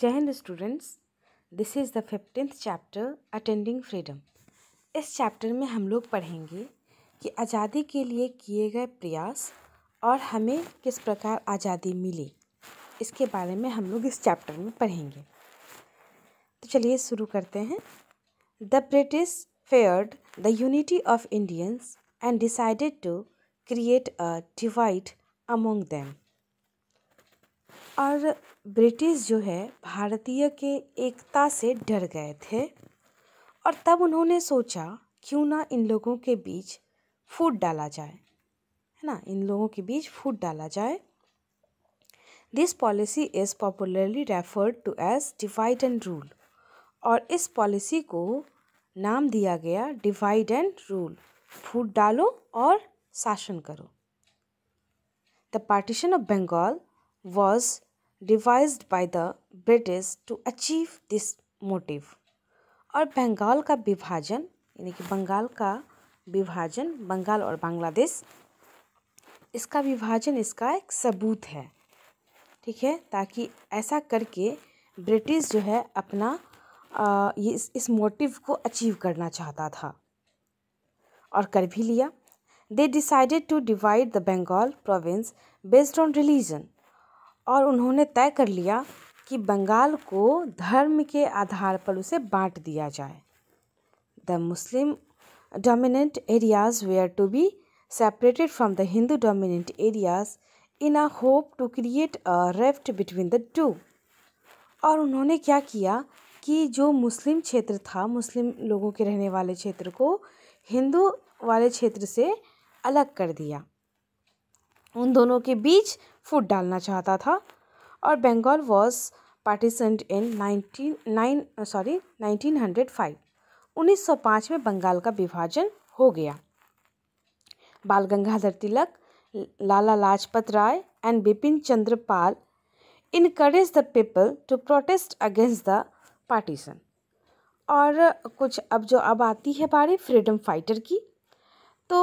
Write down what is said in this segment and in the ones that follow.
जय Hind students this is the fifteenth chapter attending freedom इस chapter में हम लोग पढ़ेंगे कि आज़ादी के लिए किए गए प्रयास और हमें किस प्रकार आज़ादी मिली इसके बारे में हम लोग इस चैप्टर में पढ़ेंगे तो चलिए शुरू करते हैं the British feared the unity of Indians and decided to create a divide among them और ब्रिटिश जो है भारतीय के एकता से डर गए थे और तब उन्होंने सोचा क्यों ना इन लोगों के बीच फूट डाला जाए है ना इन लोगों के बीच फूट डाला जाए this policy is popularly referred to as divide and rule और इस पॉलिसी को नाम दिया गया डिवाइड एंड रूल फूट डालो और शासन करो the partition of Bengal was revised by the British to achieve this motive और बंगाल का विभाजन यानी कि बंगाल का विभाजन बंगाल और बांग्लादेश इसका विभाजन इसका एक सबूत है ठीक है ताकि ऐसा करके ब्रिटिश जो है अपना आ, ये इस, इस मोटिव को अचीव करना चाहता था और कर भी लिया they decided to divide the Bengal province based on religion और उन्होंने तय कर लिया कि बंगाल को धर्म के आधार पर उसे बाँट दिया जाए the Muslim areas were to be separated from the Hindu dominant areas in a hope to create a rift between the two और उन्होंने क्या किया कि जो मुस्लिम क्षेत्र था मुस्लिम लोगों के रहने वाले क्षेत्र को हिंदू वाले क्षेत्र से अलग कर दिया उन दोनों के बीच फुट डालना चाहता था और Bengal was partition in nineteen nine sorry nineteen hundred five उन्नीस सौ पाँच में बंगाल का विभाजन हो गया Bal Gangadhar Tilak Lala Lajpat Rai and Bipin Chandra Pal encourage the people to protest against the partition और कुछ अब जो अब आती है बारी फ्रीडम फाइटर की तो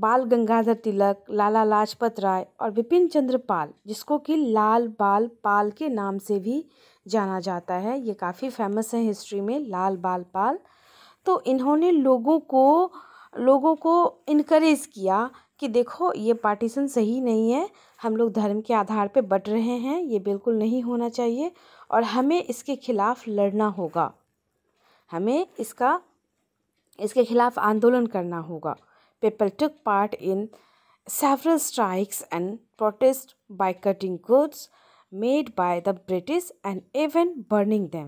बाल गंगाधर तिलक लाला लाजपत राय और विपिन चंद्र पाल जिसको कि लाल बाल पाल के नाम से भी जाना जाता है ये काफ़ी फेमस है हिस्ट्री में लाल बाल पाल तो इन्होंने लोगों को लोगों को इनक्रेज किया कि देखो ये पार्टीशन सही नहीं है हम लोग धर्म के आधार पे बट रहे हैं ये बिल्कुल नहीं होना चाहिए और हमें इसके खिलाफ लड़ना होगा हमें इसका इसके खिलाफ आंदोलन करना होगा People took part in several strikes and protests by cutting goods made by the British and even burning them.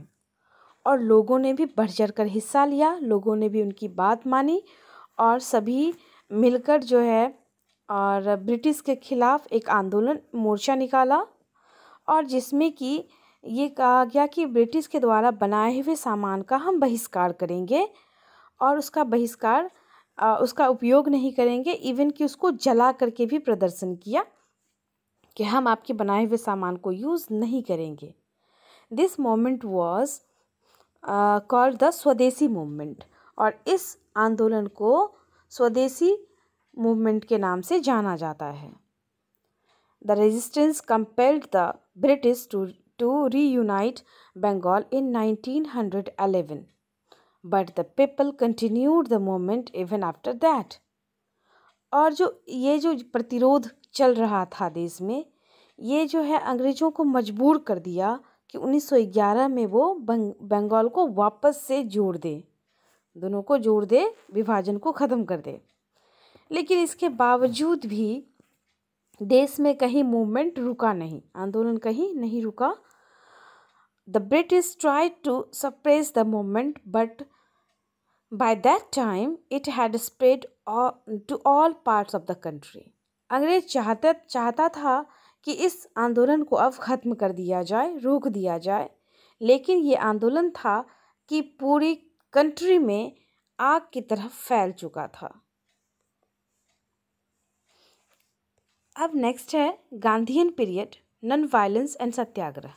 और लोगों ने भी बढ़ चढ़ कर हिस्सा लिया लोगों ने भी उनकी बात मानी और सभी मिलकर जो है और ब्रिटिश के ख़िलाफ़ एक आंदोलन मोर्चा निकाला और जिसमें कि ये कहा गया कि ब्रिटिश के द्वारा बनाए हुए सामान का हम बहिष्कार करेंगे और उसका बहिष्कार उसका उपयोग नहीं करेंगे इवन कि उसको जला करके भी प्रदर्शन किया कि हम आपके बनाए हुए सामान को यूज़ नहीं करेंगे this moment was called the Swadeshi movement और इस आंदोलन को स्वदेशी मूवमेंट के नाम से जाना जाता है the resistance compelled the British to to unite Bengal in nineteen hundred eleven but the people continued the moment even after that और जो ये जो प्रतिरोध चल रहा था देश में ये जो है अंग्रेज़ों को मजबूर कर दिया कि 1911 में वो बंग, बंगाल को वापस से जोड़ दे दोनों को जोड़ दे विभाजन को ख़त्म कर दे लेकिन इसके बावजूद भी देश में कहीं मूवमेंट रुका नहीं आंदोलन कहीं नहीं रुका the British try to suppress the movement but By that time, it had spread all, to all parts of the country. अंग्रेज चाहता चाहता था कि इस आंदोलन को अब ख़त्म कर दिया जाए रोक दिया जाए लेकिन ये आंदोलन था कि पूरी कंट्री में आग की तरह फैल चुका था अब नेक्स्ट है Gandhian period non violence and satyagraha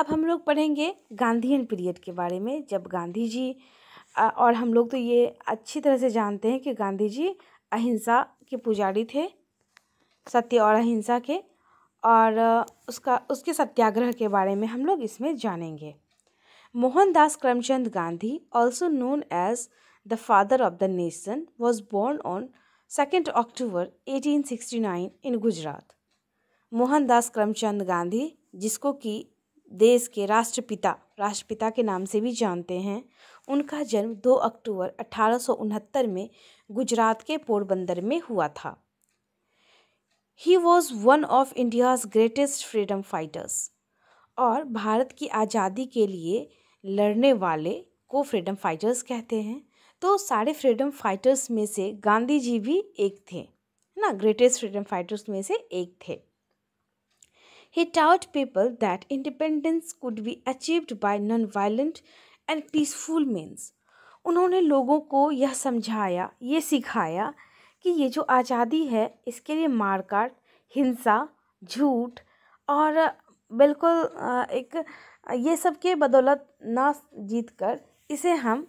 अब हम लोग पढ़ेंगे गांधीयन पीरियड के बारे में जब गांधी जी और हम लोग तो ये अच्छी तरह से जानते हैं कि गांधी जी अहिंसा के पुजारी थे सत्य और अहिंसा के और उसका उसके सत्याग्रह के बारे में हम लोग इसमें जानेंगे Mohandas Karamchand Gandhi also known as the father of the nation was born on second October 1869 in Gujarat Mohandas Karamchand Gandhi जिसको कि देश के राष्ट्रपिता राष्ट्रपिता के नाम से भी जानते हैं उनका जन्म 2 अक्टूबर अठारह में गुजरात के पोरबंदर में हुआ था he was one of India's greatest freedom fighters और भारत की आज़ादी के लिए लड़ने वाले को फ्रीडम फाइटर्स कहते हैं तो सारे फ्रीडम फाइटर्स में से गांधी जी भी एक थे है ना ग्रेटेस्ट फ्रीडम फाइटर्स में से एक थे He taught people that independence could be achieved by non-violent and peaceful means. उन्होंने लोगों को यह समझाया ये सिखाया कि ये जो आज़ादी है इसके लिए मारकाट हिंसा झूठ और बिल्कुल एक ये सब के बदौलत ना जीत कर इसे हम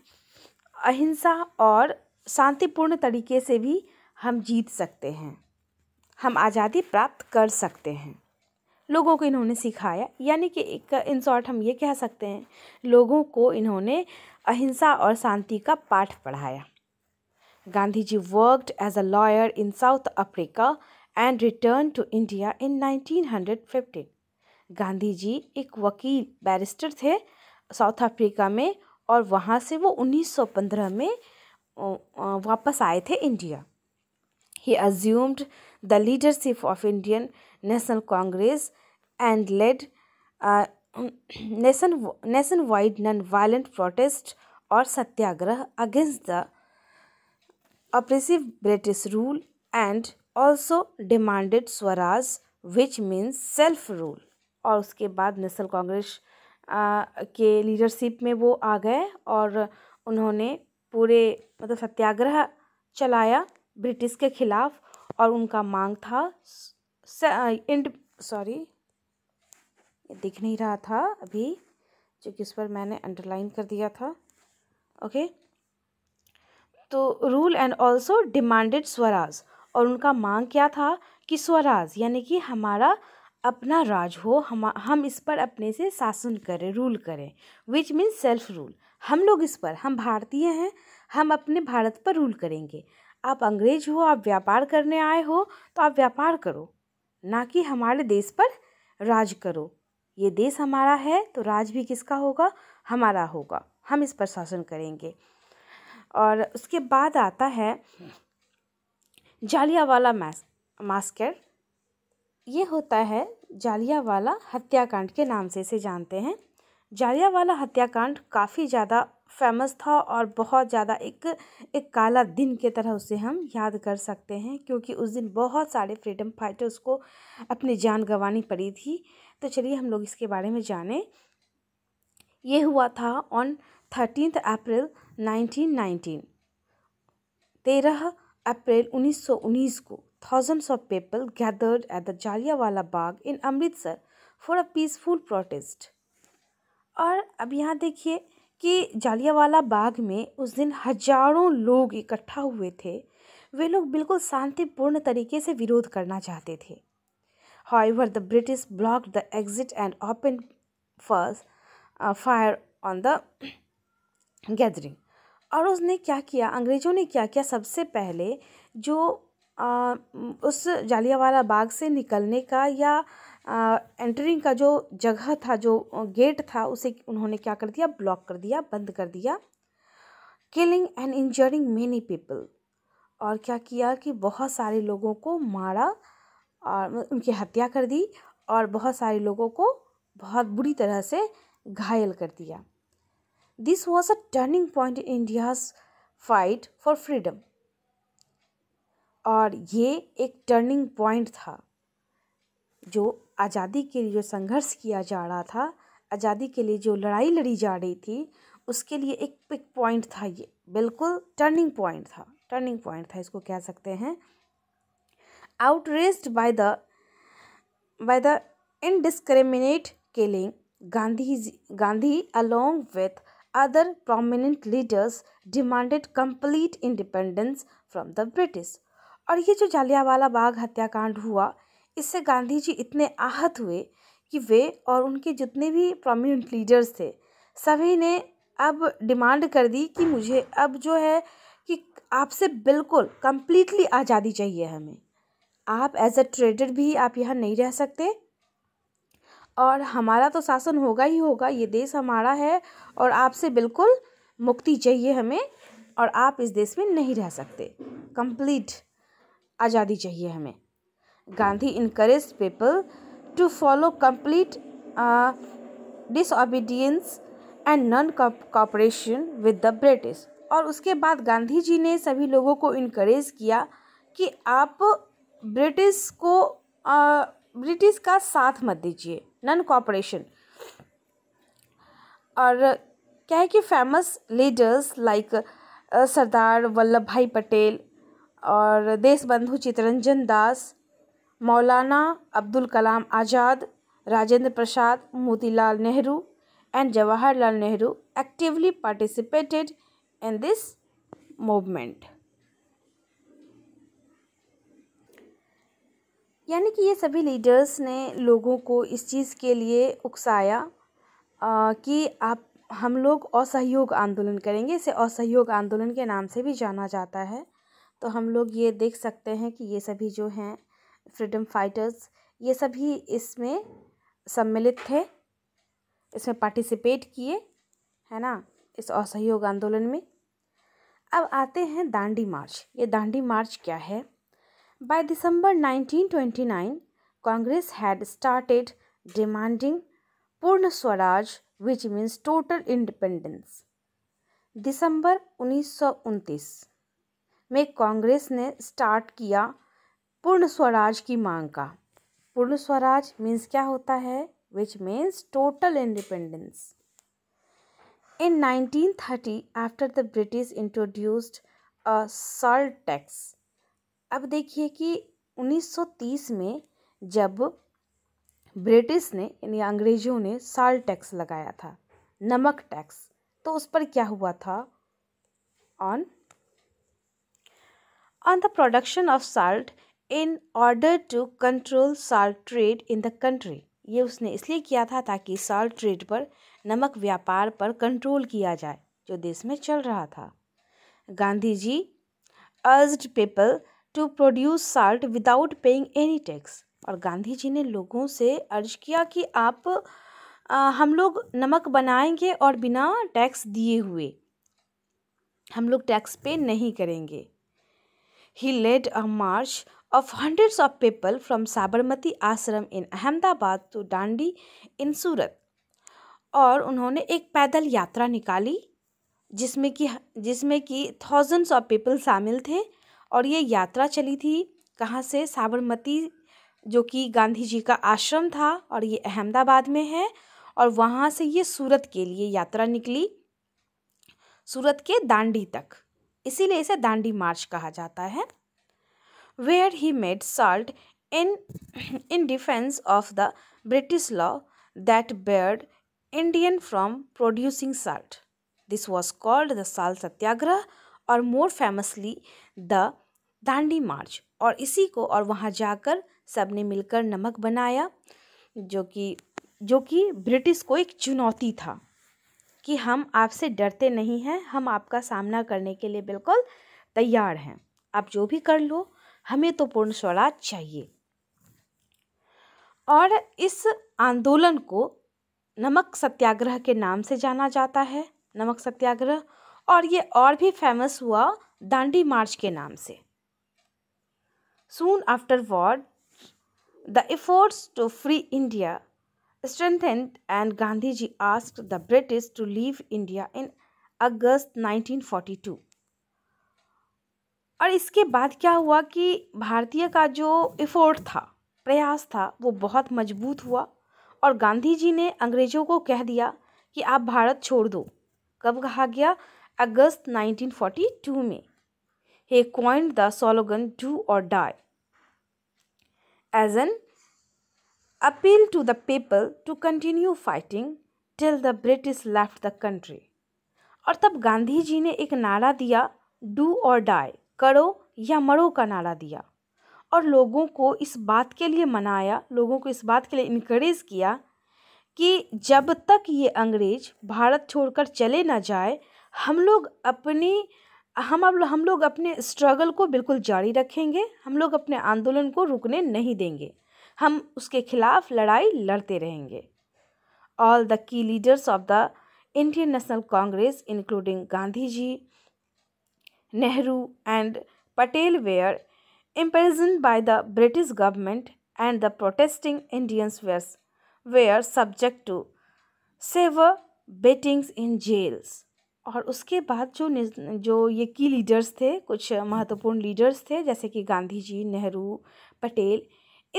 अहिंसा और शांतिपूर्ण तरीके से भी हम जीत सकते हैं हम आज़ादी प्राप्त कर सकते हैं लोगों को इन्होंने सिखाया यानी कि एक इन शॉर्ट हम ये कह सकते हैं लोगों को इन्होंने अहिंसा और शांति का पाठ पढ़ाया Gandhi ji worked as a lawyer in South Africa and return to India in 1915 Gandhi ji एक वकील बैरिस्टर थे साउथ अफ्रीका में और वहाँ से वो 1915 में वापस आए थे India he assumed the leadership of Indian National Congress and led uh, nation, nationwide non-violent protests or satyagraha against the oppressive British rule and also demanded Swaraj which means self rule और उसके बाद national Congress के leadership में वो आ गए और उन्होंने पूरे मतलब सत्याग्रह चलाया ब्रिटिश के खिलाफ और उनका मांग था इंड सॉरी दिख नहीं रहा था अभी जो कि इस पर मैंने अंडरलाइन कर दिया था ओके तो rule and also demanded swaraj और उनका मांग क्या था कि स्वराज यानी कि हमारा अपना राज हो हम हम इस पर अपने से शासन करें रूल करें विच मीन्स सेल्फ रूल हम लोग इस पर हम भारतीय हैं हम अपने भारत पर रूल करेंगे आप अंग्रेज हो आप व्यापार करने आए हो तो आप व्यापार करो ना कि हमारे देश पर राज करो ये देश हमारा है तो राज भी किसका होगा हमारा होगा हम इस पर शासन करेंगे और उसके बाद आता है जालियावाला मैस मास्कर ये होता है जालियावाला हत्याकांड के नाम से इसे जानते हैं जालियावाला हत्याकांड काफ़ी ज़्यादा फेमस था और बहुत ज़्यादा एक एक काला दिन के तरह उसे हम याद कर सकते हैं क्योंकि उस दिन बहुत सारे फ्रीडम फाइटर्स को अपनी जान गंवानी पड़ी थी तो चलिए हम लोग इसके बारे में जानें ये हुआ था on thirteen April nineteen nineteen तेरह अप्रैल उन्नीस को thousands of people gathered at the Jallianwala Bagh in Amritsar for a peaceful protest और अब यहाँ देखिए कि जालियावाला बाग में उस दिन हजारों लोग इकट्ठा हुए थे वे लोग बिल्कुल शांतिपूर्ण तरीके से विरोध करना चाहते थे However, the British blocked the exit and opened first, uh, fire on the gathering और उसने क्या किया अंग्रेज़ों ने क्या किया सबसे पहले जो आ, उस जालियावाला बाग से निकलने का या आ, एंटरिंग का जो जगह था जो गेट था उसे उन्होंने क्या कर दिया ब्लॉक कर दिया बंद कर दिया killing and injuring many people और क्या किया कि बहुत सारे लोगों को मारा और उनकी हत्या कर दी और बहुत सारे लोगों को बहुत बुरी तरह से घायल कर दिया this was a turning point in India's fight for freedom और ये एक टर्निंग पॉइंट था जो आज़ादी के लिए जो संघर्ष किया जा रहा था आज़ादी के लिए जो लड़ाई लड़ी जा रही थी उसके लिए एक पिक पॉइंट था ये बिल्कुल टर्निंग पॉइंट था टर्निंग पॉइंट था इसको कह सकते हैं outraged by the by the indiscriminate killing Gandhi, Gandhi, along with other prominent leaders, demanded complete independence from the British. और ये जो जालियावाला बाग हत्याकांड हुआ इससे गांधी जी इतने आहत हुए कि वे और उनके जितने भी प्रोमिनेंट लीडर्स थे सभी ने अब डिमांड कर दी कि मुझे अब जो है कि आपसे बिल्कुल कम्प्लीटली आज़ादी चाहिए हमें आप एज अ ट्रेडर भी आप यहाँ नहीं रह सकते और हमारा तो शासन होगा ही होगा ये देश हमारा है और आपसे बिल्कुल मुक्ति चाहिए हमें और आप इस देश में नहीं रह सकते कंप्लीट आज़ादी चाहिए हमें Gandhi encourage people to follow complete disobedience and non cooperation with the British और उसके बाद गांधी जी ने सभी लोगों को इनक्रेज किया कि आप ब्रिटिश को ब्रिटिश का साथ मत दीजिए नन कॉपरेशन और क्या है कि famous leaders like Sardar Vallabh Bhai Patel और Deshbandhu Chittaranjan Das Maulana Abdul Kalam Azad Rajendra Prasad Motilal Nehru and Jawaharlal Nehru actively participated in this movement यानी कि ये सभी लीडर्स ने लोगों को इस चीज़ के लिए उकसाया कि आप हम लोग असहयोग आंदोलन करेंगे इसे असहयोग आंदोलन के नाम से भी जाना जाता है तो हम लोग ये देख सकते हैं कि ये सभी जो हैं फ्रीडम फाइटर्स ये सभी इसमें सम्मिलित थे इसमें पार्टिसिपेट किए है ना इस असहयोग आंदोलन में अब आते हैं दांडी मार्च ये दांडी मार्च क्या है By December 1929, Congress had started demanding Purna Swaraj, which means total independence. दिसंबर 1929 में कांग्रेस ने स्टार्ट किया पूर्ण स्वराज की मांग का पूर्ण स्वराज मीन्स क्या होता है which means total independence in 1930 after the British introduced a salt tax अब देखिए कि 1930 में जब ब्रिटिश ने यानी अंग्रेज़ों ने साल टैक्स लगाया था नमक टैक्स तो उस पर क्या हुआ था on on the production of salt in order to control salt trade in the country ये उसने इसलिए किया था ताकि साल्ट ट्रेड पर नमक व्यापार पर कंट्रोल किया जाए जो देश में चल रहा था Gandhi ji urge people to produce salt without paying any tax और गांधी जी ने लोगों से अर्ज किया कि आप आ, हम लोग नमक बनाएंगे और बिना टैक्स दिए हुए हम लोग टैक्स पे नहीं करेंगे he led a march of hundreds of people from Sabarmati Ashram in Ahmedabad to डांडी इन सूरत और उन्होंने एक पैदल यात्रा निकाली जिसमें कि जिसमें कि थाउजेंड्स ऑफ पीपल शामिल थे और ये यात्रा चली थी कहाँ से साबरमती जो कि गांधी जी का आश्रम था और ये अहमदाबाद में है और वहाँ से ये सूरत के लिए यात्रा निकली सूरत के दांडी तक इसीलिए इसे दांडी मार्च कहा जाता है where he made salt in in defence of the British law that barred Indian from producing salt this was called the salt satyagraha और more famously the Dandi march और इसी को और वहाँ जाकर सब ने मिलकर नमक बनाया जो कि जो कि ब्रिटिश को एक चुनौती था कि हम आपसे डरते नहीं हैं हम आपका सामना करने के लिए बिल्कुल तैयार हैं आप जो भी कर लो हमें तो पूर्ण स्वराज चाहिए और इस आंदोलन को नमक सत्याग्रह के नाम से जाना जाता है नमक सत्याग्रह और ये और भी फेमस हुआ दांडी मार्च के नाम से Soon afterward, the efforts to free India strengthened and ji asked the British to leave India in अगस्त 1942 और इसके बाद क्या हुआ कि भारतीय का जो एफोर्ट था प्रयास था वो बहुत मजबूत हुआ और गांधी जी ने अंग्रेज़ों को कह दिया कि आप भारत छोड़ दो कब कहा गया अगस्त 1942 में he coined the slogan do or die as an appeal to the people to continue fighting till the British left the country. और तब गांधी जी ने एक नारा दिया डू और डाई करो या मरो का नारा दिया और लोगों को इस बात के लिए मनाया लोगों को इस बात के लिए इनक्रेज किया कि जब तक ये अंग्रेज भारत छोड़कर चले ना जाए हम लोग अपनी हम अब हम लोग अपने स्ट्रगल को बिल्कुल जारी रखेंगे हम लोग अपने आंदोलन को रुकने नहीं देंगे हम उसके खिलाफ लड़ाई लड़ते रहेंगे all the key leaders of the Indian National Congress including Gandhi ji Nehru and Patel were imprisoned by the British government and the protesting Indians were were subject to severe beatings in jails और उसके बाद जो जो ये की लीडर्स थे कुछ महत्वपूर्ण लीडर्स थे जैसे कि गांधी जी नेहरू पटेल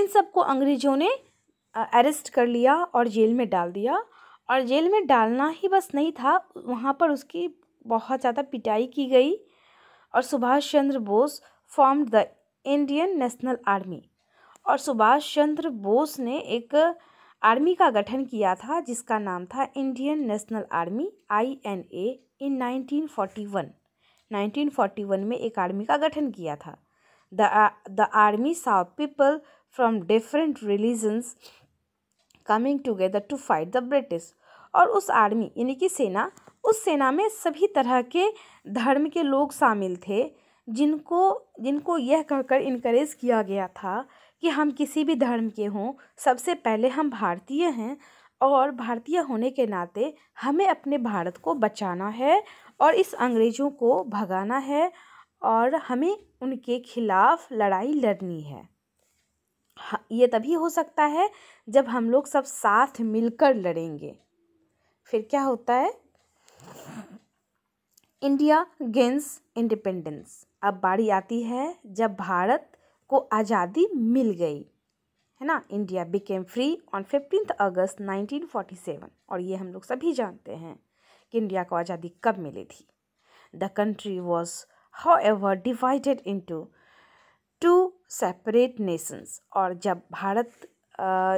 इन सबको अंग्रेज़ों ने अरेस्ट कर लिया और जेल में डाल दिया और जेल में डालना ही बस नहीं था वहाँ पर उसकी बहुत ज़्यादा पिटाई की गई और Subhash Chandra Bose form the Indian National Army और सुभाष चंद्र बोस ने एक आर्मी का गठन किया था जिसका नाम था Indian National Army I N A in 1941 1941 में एक आर्मी का गठन किया था the the army saw people from different religions coming together to fight the British और उस आर्मी यानी कि सेना उस सेना में सभी तरह के धर्म के लोग शामिल थे जिनको जिनको यह कहकर इनक्रेज किया गया था कि हम किसी भी धर्म के हों सबसे पहले हम भारतीय हैं और भारतीय होने के नाते हमें अपने भारत को बचाना है और इस अंग्रेज़ों को भगाना है और हमें उनके खिलाफ़ लड़ाई लड़नी है ये तभी हो सकता है जब हम लोग सब साथ मिलकर लड़ेंगे फिर क्या होता है इंडिया गेंस इंडिपेंडेंस अब बारी आती है जब भारत को आज़ादी मिल गई है ना India became free on fifteen August 1947 और ये हम लोग सभी जानते हैं कि इंडिया को आज़ादी कब मिली थी the country was however divided into two separate nations और जब भारत आ,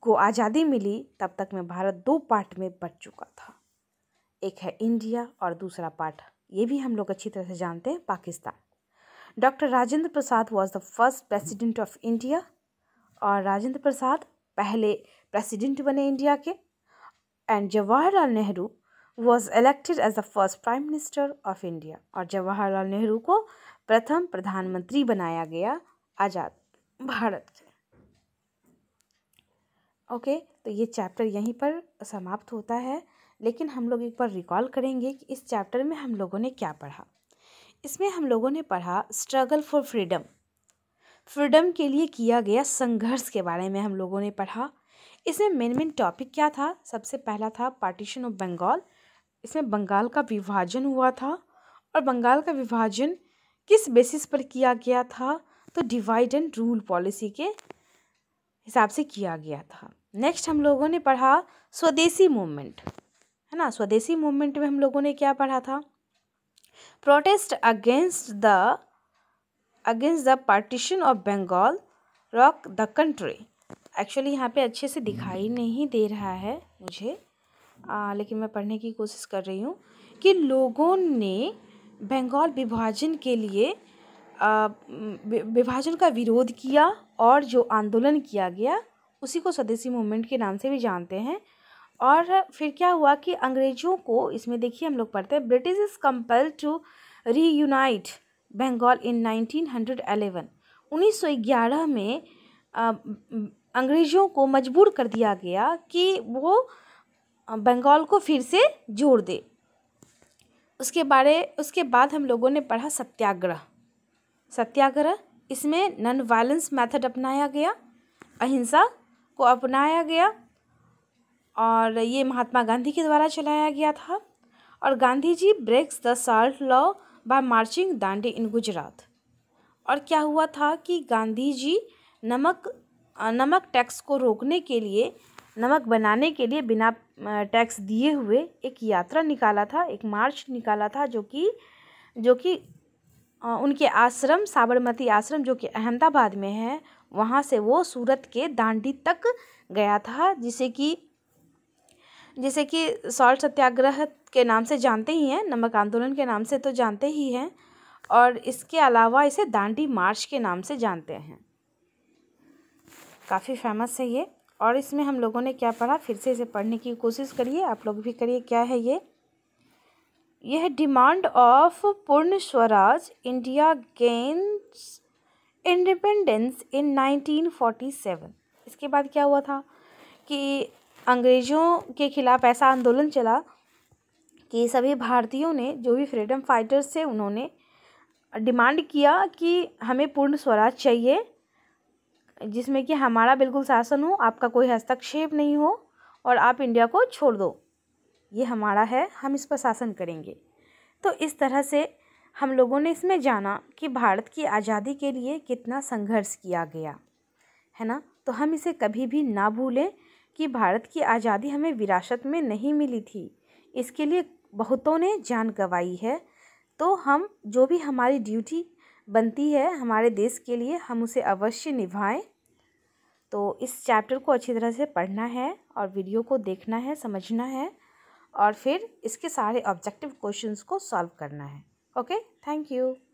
को आज़ादी मिली तब तक में भारत दो पार्ट में बच चुका था एक है इंडिया और दूसरा पार्ट ये भी हम लोग अच्छी तरह से जानते हैं Pakistan doctor Rajendra Prasad was the first president of India और राजेंद्र प्रसाद पहले प्रेसिडेंट बने इंडिया के and Jawaharlal Nehru was elected as the first prime minister of India और जवाहरलाल नेहरू को प्रथम प्रधानमंत्री बनाया गया आज़ाद भारत के ओके okay, तो ये चैप्टर यहीं पर समाप्त होता है लेकिन हम लोग एक बार रिकॉल करेंगे कि इस चैप्टर में हम लोगों ने क्या पढ़ा इसमें हम लोगों ने पढ़ा स्ट्रगल फॉर फ्रीडम फ्रीडम के लिए किया गया संघर्ष के बारे में हम लोगों ने पढ़ा इसमें मेन मेन टॉपिक क्या था सबसे पहला था पार्टीशन ऑफ बंगाल इसमें बंगाल का विभाजन हुआ था और बंगाल का विभाजन किस बेसिस पर किया गया था तो डिवाइड एंड रूल पॉलिसी के हिसाब से किया गया था नेक्स्ट हम लोगों ने पढ़ा स्वदेशी मूवमेंट है ना स्वदेशी मूवमेंट में हम लोगों ने क्या पढ़ा था protest against the against the partition of Bengal rock the country actually यहाँ पे अच्छे से दिखाई नहीं दे रहा है मुझे आ, लेकिन मैं पढ़ने की कोशिश कर रही हूँ कि लोगों ने बंगाल विभाजन के लिए विभाजन का विरोध किया और जो आंदोलन किया गया उसी को स्वदेशी मूवमेंट के नाम से भी जानते हैं और फिर क्या हुआ कि अंग्रेज़ों को इसमें देखिए हम लोग पढ़ते हैं British is compel to reunite Bengal in 1911 1911 में अंग्रेज़ों को मजबूर कर दिया गया कि वो बंगाल को फिर से जोड़ दे उसके बारे उसके बाद हम लोगों ने पढ़ा सत्याग्रह सत्याग्रह इसमें नॉन वायलेंस मेथड अपनाया गया अहिंसा को अपनाया गया और ये महात्मा गांधी के द्वारा चलाया गया था और Gandhi ji breaks the salt law by marching Dandi in Gujarat और क्या हुआ था कि गांधी जी नमक नमक टैक्स को रोकने के लिए नमक बनाने के लिए बिना टैक्स दिए हुए एक यात्रा निकाला था एक मार्च निकाला था जो कि जो कि उनके आश्रम साबरमती आश्रम जो कि अहमदाबाद में है वहाँ से वो सूरत के दांडी तक गया था जिसे कि जैसे कि सॉल्ट सत्याग्रह के नाम से जानते ही हैं नमक आंदोलन के नाम से तो जानते ही हैं और इसके अलावा इसे दांडी मार्च के नाम से जानते हैं काफ़ी फेमस है ये और इसमें हम लोगों ने क्या पढ़ा फिर से इसे पढ़ने की कोशिश करिए आप लोग भी करिए क्या है ये यह demand of Purna Swaraj India gains independence in 1947 इसके बाद क्या हुआ था कि अंग्रेज़ों के ख़िलाफ़ ऐसा आंदोलन चला कि सभी भारतीयों ने जो भी फ्रीडम फाइटर्स थे उन्होंने डिमांड किया कि हमें पूर्ण स्वराज चाहिए जिसमें कि हमारा बिल्कुल शासन हो आपका कोई हस्तक्षेप नहीं हो और आप इंडिया को छोड़ दो ये हमारा है हम इस पर शासन करेंगे तो इस तरह से हम लोगों ने इसमें जाना कि भारत की आज़ादी के लिए कितना संघर्ष किया गया है ना तो हम इसे कभी भी ना भूलें कि भारत की आज़ादी हमें विरासत में नहीं मिली थी इसके लिए बहुतों ने जान गंवाई है तो हम जो भी हमारी ड्यूटी बनती है हमारे देश के लिए हम उसे अवश्य निभाएं तो इस चैप्टर को अच्छी तरह से पढ़ना है और वीडियो को देखना है समझना है और फिर इसके सारे ऑब्जेक्टिव क्वेश्चंस को सॉल्व करना है ओके थैंक यू